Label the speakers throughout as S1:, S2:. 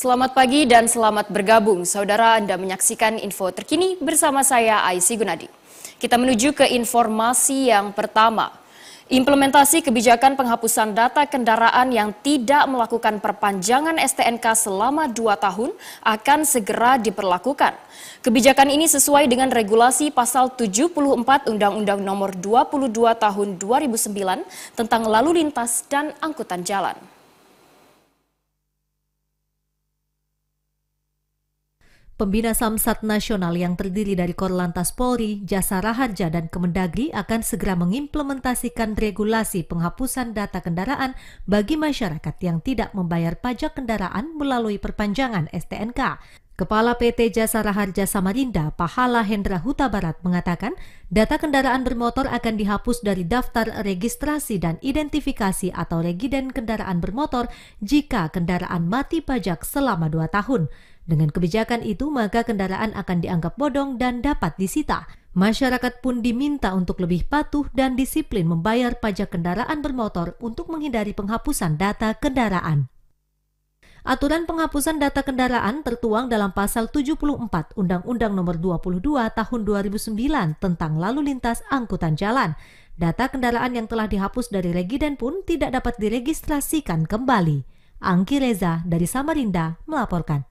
S1: Selamat pagi dan selamat bergabung. Saudara Anda menyaksikan info terkini bersama saya Aisy Gunadi. Kita menuju ke informasi yang pertama. Implementasi kebijakan penghapusan data kendaraan yang tidak melakukan perpanjangan STNK selama dua tahun akan segera diperlakukan. Kebijakan ini sesuai dengan regulasi pasal 74 Undang-Undang Nomor 22 Tahun 2009 tentang lalu lintas dan angkutan jalan.
S2: Pembina Samsat Nasional yang terdiri dari Korlantas Polri, Jasa Raharja, dan Kemendagri akan segera mengimplementasikan regulasi penghapusan data kendaraan bagi masyarakat yang tidak membayar pajak kendaraan melalui perpanjangan STNK. Kepala PT Jasa Raharja Samarinda, Pahala Hendra Huta Barat, mengatakan data kendaraan bermotor akan dihapus dari daftar registrasi dan identifikasi atau regiden kendaraan bermotor jika kendaraan mati pajak selama dua tahun. Dengan kebijakan itu, maka kendaraan akan dianggap bodong dan dapat disita. Masyarakat pun diminta untuk lebih patuh dan disiplin membayar pajak kendaraan bermotor untuk menghindari penghapusan data kendaraan. Aturan penghapusan data kendaraan tertuang dalam pasal 74 Undang-Undang Nomor 22 Tahun 2009 tentang lalu lintas angkutan jalan. Data kendaraan yang telah dihapus dari Regiden pun tidak dapat diregistrasikan kembali. Angki Reza dari Samarinda melaporkan.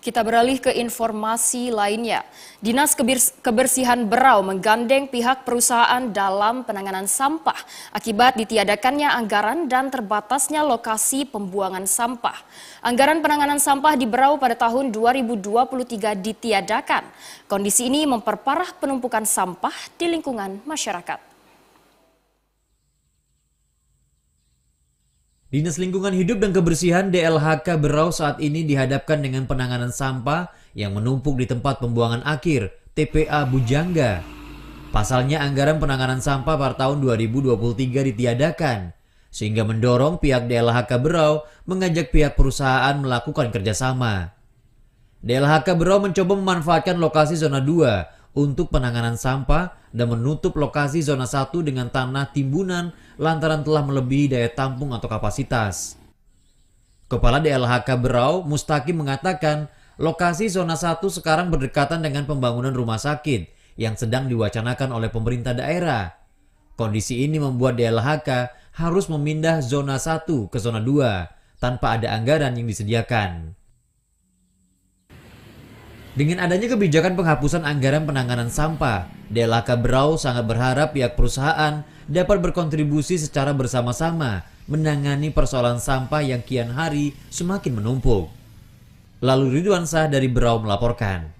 S1: Kita beralih ke informasi lainnya. Dinas Kebersihan Berau menggandeng pihak perusahaan dalam penanganan sampah akibat ditiadakannya anggaran dan terbatasnya lokasi pembuangan sampah. Anggaran penanganan sampah di Berau pada tahun 2023 ditiadakan. Kondisi ini memperparah penumpukan sampah di lingkungan masyarakat.
S3: Dinas Lingkungan Hidup dan Kebersihan DLHK Berau saat ini dihadapkan dengan penanganan sampah yang menumpuk di tempat pembuangan akhir TPA Bujangga. Pasalnya anggaran penanganan sampah per tahun 2023 ditiadakan, sehingga mendorong pihak DLHK Berau mengajak pihak perusahaan melakukan kerjasama. DLHK Berau mencoba memanfaatkan lokasi zona 2 untuk penanganan sampah dan menutup lokasi zona 1 dengan tanah timbunan lantaran telah melebihi daya tampung atau kapasitas. Kepala DLHK Berau, Mustaki mengatakan, lokasi zona 1 sekarang berdekatan dengan pembangunan rumah sakit yang sedang diwacanakan oleh pemerintah daerah. Kondisi ini membuat DLHK harus memindah zona 1 ke zona 2 tanpa ada anggaran yang disediakan. Dengan adanya kebijakan penghapusan anggaran penanganan sampah, Della Cabrau sangat berharap pihak perusahaan dapat berkontribusi secara bersama-sama menangani persoalan sampah yang kian hari semakin menumpuk. Lalu Ridwan Sah dari Brau melaporkan.